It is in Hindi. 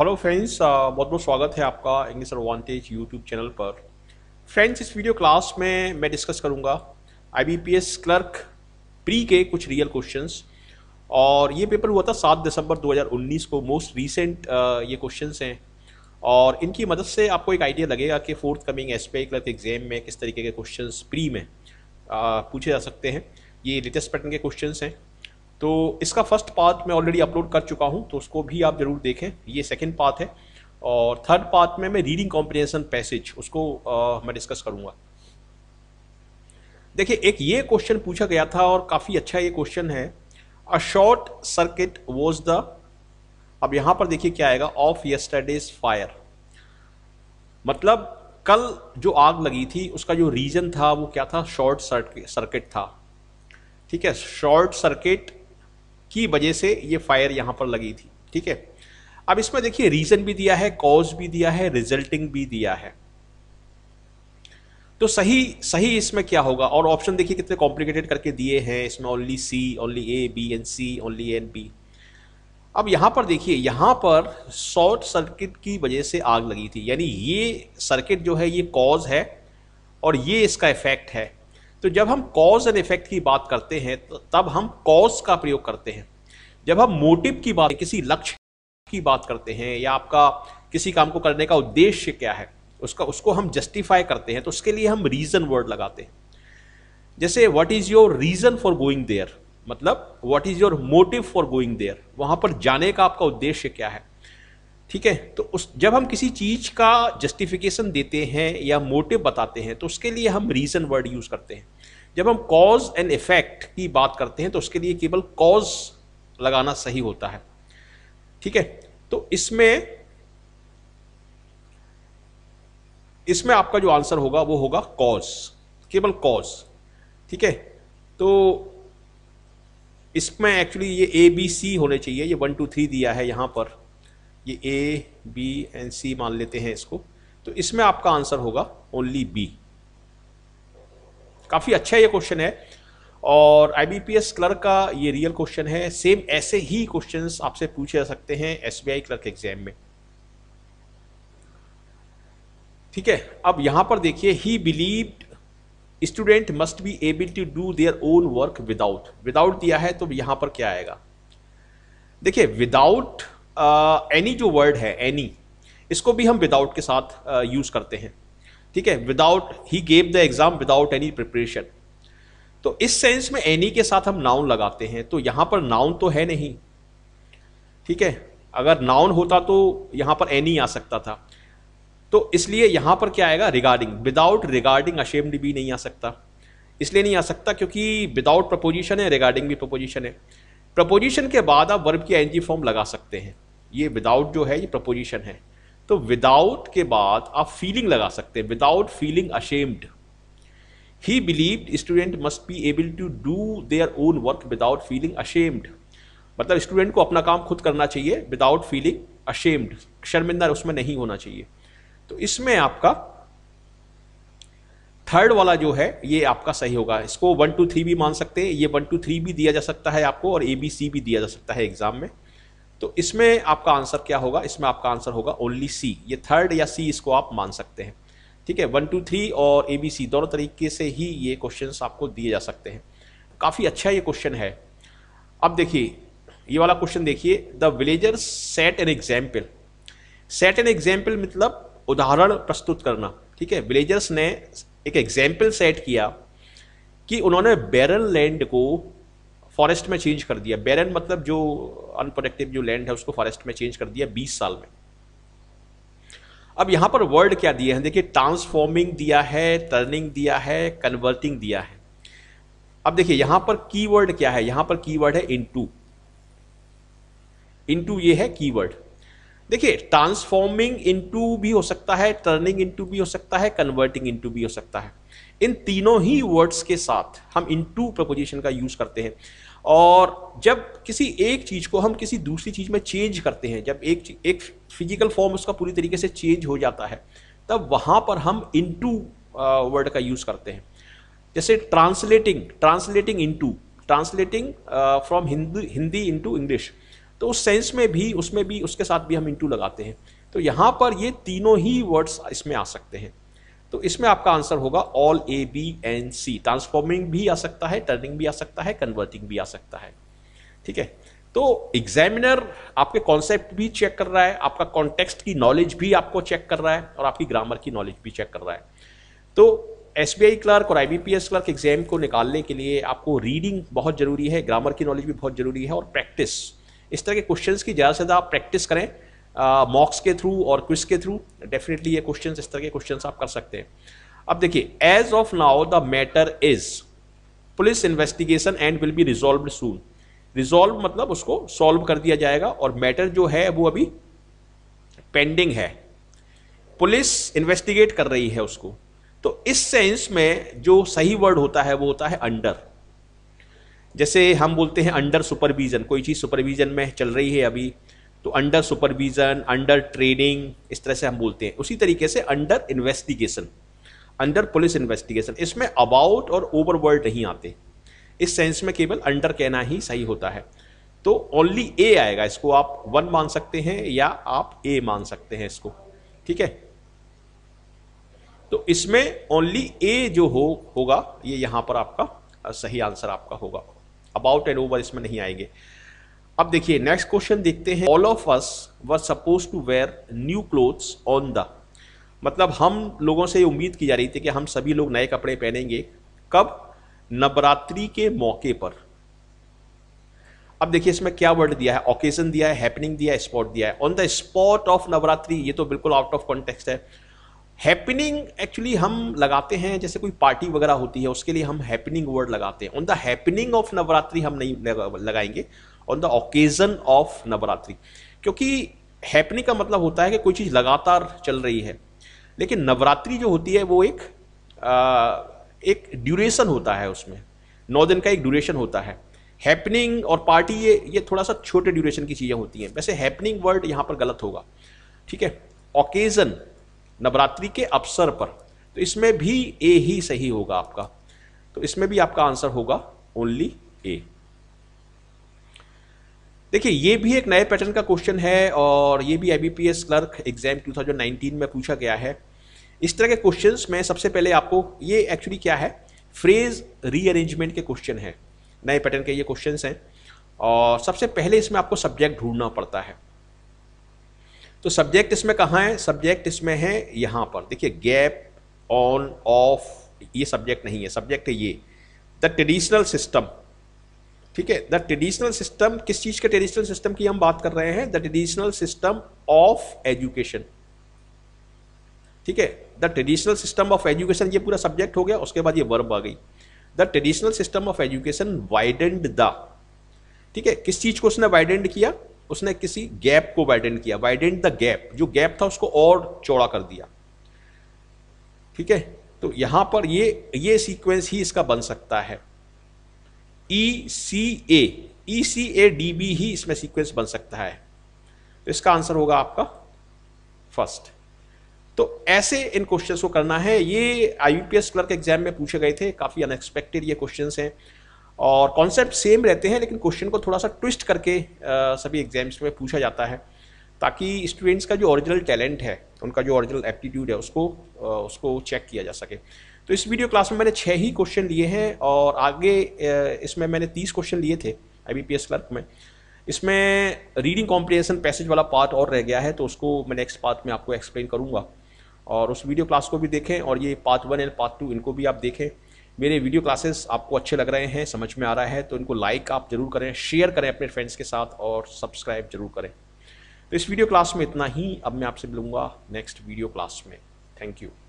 हेलो फ्रेंड्स बहुत बहुत स्वागत है आपका इंग्लिश एडवांटेज यूट्यूब चैनल पर फ्रेंड्स इस वीडियो क्लास में मैं डिस्कस करूंगा आईबीपीएस क्लर्क प्री के कुछ रियल क्वेश्चंस और ये पेपर हुआ था सात दिसंबर 2019 को मोस्ट रीसेंट uh, ये क्वेश्चंस हैं और इनकी मदद से आपको एक आइडिया लगेगा कि forthcoming S P clerk exam में किस तरीके के क्वेश्चन प्री में आ, uh, पूछे जा सकते हैं ये लेटेस्ट पैटर्न के क्वेश्चन हैं तो इसका फर्स्ट पार्ट मैं ऑलरेडी अपलोड कर चुका हूँ तो उसको भी आप ज़रूर देखें ये सेकेंड पार्ट है और थर्ड पार्ट में मैं रीडिंग कॉम्प्रिहेंसन पैसेज उसको आ, मैं डिस्कस करूँगा देखिए एक ये क्वेश्चन पूछा गया था और काफ़ी अच्छा ये क्वेश्चन है a short circuit was the अब यहाँ पर देखिए क्या आएगा ऑफ यस्टरडेज फायर मतलब कल जो आग लगी थी उसका जो रीजन था वो क्या था शॉर्ट सर्किट था ठीक है शॉर्ट सर्किट की वजह से ये फायर यहाँ पर लगी थी ठीक है अब इसमें देखिए रीजन भी दिया है कॉज भी दिया है रिजल्टिंग भी दिया है तो सही सही इसमें क्या होगा और ऑप्शन देखिए कितने कॉम्प्लिकेटेड करके दिए हैं इसमें only C only A B and C only N B अब यहां पर देखिए यहां पर शॉर्ट सर्किट की वजह से आग लगी थी यानी ये सर्किट जो है ये कॉज है और ये इसका इफेक्ट है तो जब हम कॉज एंड इफेक्ट की बात करते हैं तो तब हम कॉज का प्रयोग करते हैं जब हम मोटिव की बात किसी लक्ष्य की बात करते हैं या आपका किसी काम को करने का उद्देश्य क्या है उसका उसको हम जस्टिफाई करते हैं तो उसके लिए हम रीज़न वर्ड लगाते हैं जैसे what is your reason for going there मतलब what is your motive for going there वहां पर जाने का आपका उद्देश्य क्या है ठीक है तो उस जब हम किसी चीज़ का जस्टिफिकेशन देते हैं या मोटिव बताते हैं तो उसके लिए हम रीज़न वर्ड यूज़ करते हैं जब हम कॉज एंड इफेक्ट की बात करते हैं तो उसके लिए केवल कॉज लगाना सही होता है ठीक है तो इसमें इसमें आपका जो आंसर होगा वो होगा कॉज केवल कॉज ठीक है तो इसमें एक्चुअली ये ए बी सी होने चाहिए ये वन टू थ्री दिया है यहां पर ये ए बी एंड सी मान लेते हैं इसको तो इसमें आपका आंसर होगा ओनली बी काफ़ी अच्छा ये क्वेश्चन है और आईबीपीएस क्लर्क का ये रियल क्वेश्चन है सेम ऐसे ही क्वेश्चंस आपसे पूछे जा सकते हैं एसबीआई क्लर्क एग्जाम में ठीक है अब यहां पर देखिए he believed student must be able to do their own work without without दिया है तो यहां पर क्या आएगा देखिए विदाउट एनी जो वर्ड है एनी इसको भी हम विदाउट के साथ यूज़ uh, करते हैं ठीक है without he gave the exam without any preparation तो इस सेंस में एनी के साथ हम नाउन लगाते हैं तो यहाँ पर नाउन तो है नहीं ठीक है अगर नाउन होता तो यहाँ पर एनी आ सकता था तो इसलिए यहाँ पर क्या आएगा रिगार्डिंग विदाउट रिगार्डिंग अशेम्ड भी नहीं आ सकता इसलिए नहीं आ सकता क्योंकि विदाउट प्रपोजिशन है रिगार्डिंग भी प्रपोजिशन है प्रपोजिशन के बाद आप वर्ब की एनजी फॉर्म लगा सकते हैं ये विदाउट जो है ये प्रपोजिशन है तो विदाउट के बाद आप फीलिंग लगा सकते हैं without feeling ashamed he believed student must be able to do their own work without feeling ashamed मतलब स्टूडेंट को अपना काम खुद करना चाहिए विदाउट फीलिंग अशेम्ड शर्मिंदा उसमें नहीं होना चाहिए तो इसमें आपका थर्ड वाला जो है ये आपका सही होगा इसको वन टू थ्री भी मान सकते हैं ये वन टू थ्री भी दिया जा सकता है आपको और ए बी सी भी दिया जा सकता है एग्जाम में तो इसमें आपका आंसर क्या होगा इसमें आपका आंसर होगा ओनली सी ये थर्ड या सी इसको आप मान सकते हैं ठीक है वन टू थ्री और ए बी सी दोनों तरीके से ही ये क्वेश्चन आपको दिए जा सकते हैं काफ़ी अच्छा ये क्वेश्चन है अब देखिए ये वाला क्वेश्चन देखिए the villager set an example set an example मतलब उदाहरण प्रस्तुत करना ठीक है विलेजर्स ने एक एग्जाम्पल सेट किया कि उन्होंने बैरल लैंड को फॉरेस्ट में चेंज कर दिया बैरन मतलब जो अनप्रोडक्टिव जो लैंड है उसको फॉरेस्ट में चेंज कर दिया बीस साल में अब यहां पर वर्ड क्या दिए हैं देखिए ट्रांसफॉर्मिंग दिया है टर्निंग दिया है कन्वर्टिंग दिया है अब देखिए यहां पर कीवर्ड क्या है यहां पर कीवर्ड है इनटू इनटू ये है कीवर्ड देखिए ट्रांसफॉर्मिंग इनटू भी हो सकता है टर्निंग इनटू भी हो सकता है कन्वर्टिंग इनटू भी हो सकता है इन तीनों ही वर्ड्स के साथ हम इनटू प्रपोजिशन का यूज करते हैं और जब किसी एक चीज़ को हम किसी दूसरी चीज़ में चेंज करते हैं जब एक एक फिजिकल फॉर्म उसका पूरी तरीके से चेंज हो जाता है तब वहाँ पर हम इनटू वर्ड का यूज़ करते हैं जैसे translating translating into translating from Hindi Hindi into English तो उस सेंस में भी उसमें भी उसके साथ भी हम इनटू लगाते हैं तो यहाँ पर ये तीनों ही वर्ड्स इसमें आ सकते हैं तो इसमें आपका आंसर होगा all A B and C transforming भी आ सकता है टर्निंग भी आ सकता है कन्वर्टिंग भी आ सकता है ठीक है तो एग्जामिनर आपके कॉन्सेप्ट भी चेक कर रहा है आपका कॉन्टेक्स्ट की नॉलेज भी आपको चेक कर रहा है और आपकी ग्रामर की नॉलेज भी चेक कर रहा है तो एस क्लर्क और आई क्लर्क एग्जाम को निकालने के लिए आपको रीडिंग बहुत ज़रूरी है ग्रामर की नॉलेज भी बहुत ज़रूरी है और प्रैक्टिस इस तरह के क्वेश्चंस की ज़्यादा से ज़्यादा आप प्रैक्टिस करें मॉक्स के थ्रू और क्विज के थ्रू डेफिनेटली ये क्वेश्चन इस तरह के क्वेश्चन आप कर सकते हैं अब देखिए as of now the matter is police investigation and will be resolve soon resolve मतलब उसको सॉल्व कर दिया जाएगा और मैटर जो है वो अभी पेंडिंग है पुलिस इन्वेस्टिगेट कर रही है उसको तो इस सेंस में जो सही वर्ड होता है वो होता है अंडर जैसे हम बोलते हैं अंडर सुपरविजन कोई चीज़ सुपरविजन में चल रही है अभी तो अंडर सुपरविजन अंडर ट्रेनिंग इस तरह से हम बोलते हैं उसी तरीके से under investigation under police investigation इसमें अबाउट और ओवर वर्ल्ड नहीं आते इस सेंस में केवल अंडर कहना ही सही होता है तो ओनली ए आएगा इसको आप वन मान सकते हैं या आप ए मान सकते हैं इसको ठीक है तो इसमें ओनली ए जो हो होगा ये यहां पर आपका सही आंसर आपका होगा अबाउट एंड ओवर इसमें नहीं आएंगे अब देखिए नेक्स्ट क्वेश्चन देखते हैं all of us were suppose to wear new clothes on the मतलब हम लोगों से ये उम्मीद की जा रही थी कि हम सभी लोग नए कपड़े पहनेंगे कब नवरात्रि के मौके पर अब देखिए इसमें क्या वर्ड दिया है ओकेजन दिया है हैपनिंग दिया है स्पॉट दिया है on the spot of Navratri ये तो बिल्कुल आउट ऑफ कॉन्टेक्स्ट है हैपनिंग एक्चुअली हम लगाते हैं जैसे कोई पार्टी वगैरह होती है उसके लिए हम हैपनिंग वर्ड लगाते हैं on the happening of Navratri हम नहीं लगाएंगे on the occasion of Navratri क्योंकि हैपनिंग का मतलब होता है कि कोई चीज़ लगातार चल रही है लेकिन नवरात्रि जो होती है वो एक आ, एक ड्यूरेशन होता है उसमें नौ दिन का एक ड्यूरेशन होता है हैपनिंग और पार्टी ये ये थोड़ा सा छोटे ड्यूरेशन की चीज़ें होती हैं वैसे हैपनिंग वर्ड यहाँ पर गलत होगा ठीक है ओकेज़न नवरात्रि के अवसर पर तो इसमें भी ए ही सही होगा आपका तो इसमें भी आपका आंसर होगा ओनली ए देखिए ये भी एक नए पैटर्न का क्वेश्चन है और ये भी आई क्लर्क एग्जाम 2019 में पूछा गया है इस तरह के क्वेश्चंस में सबसे पहले आपको ये एक्चुअली क्या है फ्रेज रीअरेंजमेंट के क्वेश्चन है नए पैटर्न के ये क्वेश्चंस हैं और सबसे पहले इसमें आपको सब्जेक्ट ढूंढना पड़ता है तो सब्जेक्ट इसमें कहाँ है सब्जेक्ट इसमें है यहाँ पर देखिए गैप ऑन ऑफ ये सब्जेक्ट नहीं है सब्जेक्ट है ये द ट्रेडिशनल सिस्टम ठीक है द ट्रेडिशनल सिस्टम किस चीज के ट्रेडिशनल सिस्टम की हम बात कर रहे हैं the traditional system of education ठीक है the traditional system of education ये पूरा सब्जेक्ट हो गया उसके बाद ये वर्ब आ गई the traditional system of education widened the ठीक है किस चीज को उसने वाइडेंड किया उसने किसी गैप को वाइडेंड किया वाइडेंड द गैप जो गैप था उसको और चौड़ा कर दिया ठीक है तो यहां पर ये ये सीक्वेंस ही इसका बन सकता है ई सी ए ई सी ए डी बी ही इसमें सीक्वेंस बन सकता है तो इसका आंसर होगा आपका फर्स्ट तो ऐसे इन क्वेश्चंस को करना है ये आईयूपीएस क्लर्क एग्जाम में पूछे गए थे काफ़ी अनएक्सपेक्टेड ये क्वेश्चंस हैं और कॉन्सेप्ट सेम रहते हैं लेकिन क्वेश्चन को थोड़ा सा ट्विस्ट करके आ, सभी एग्जाम्स में पूछा जाता है ताकि स्टूडेंट्स का जो ओरिजिनल टैलेंट है उनका जो ओरिजिनल एप्टीट्यूड है उसको आ, उसको चेक किया जा सके तो इस वीडियो क्लास में मैंने छः ही क्वेश्चन लिए हैं और आगे इसमें मैंने तीस क्वेश्चन लिए थे आई क्लर्क में इसमें रीडिंग कॉम्प्रिहेंसन पैसेज वाला पार्ट और रह गया है तो उसको मैं नेक्स्ट पार्ट में आपको एक्सप्लेन करूँगा और उस वीडियो क्लास को भी देखें और ये part one and part two इनको भी आप देखें मेरे वीडियो क्लासेस आपको अच्छे लग रहे हैं समझ में आ रहा है तो इनको लाइक आप जरूर करें शेयर करें अपने फ्रेंड्स के साथ और सब्सक्राइब जरूर करें तो इस वीडियो क्लास में इतना ही अब मैं आपसे मिलूंगा नेक्स्ट वीडियो क्लास में थैंक यू